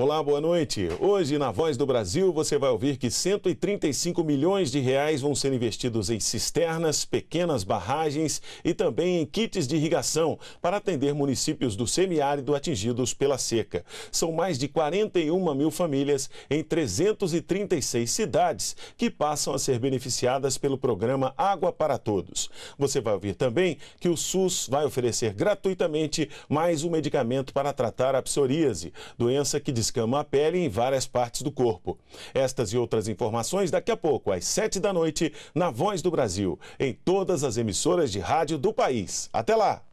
Olá, boa noite. Hoje, na Voz do Brasil, você vai ouvir que 135 milhões de reais vão ser investidos em cisternas, pequenas barragens e também em kits de irrigação para atender municípios do semiárido atingidos pela seca. São mais de 41 mil famílias em 336 cidades que passam a ser beneficiadas pelo programa Água para Todos. Você vai ouvir também que o SUS vai oferecer gratuitamente mais um medicamento para tratar a psoríase, doença que, de escama a pele em várias partes do corpo. Estas e outras informações daqui a pouco, às 7 da noite, na Voz do Brasil, em todas as emissoras de rádio do país. Até lá!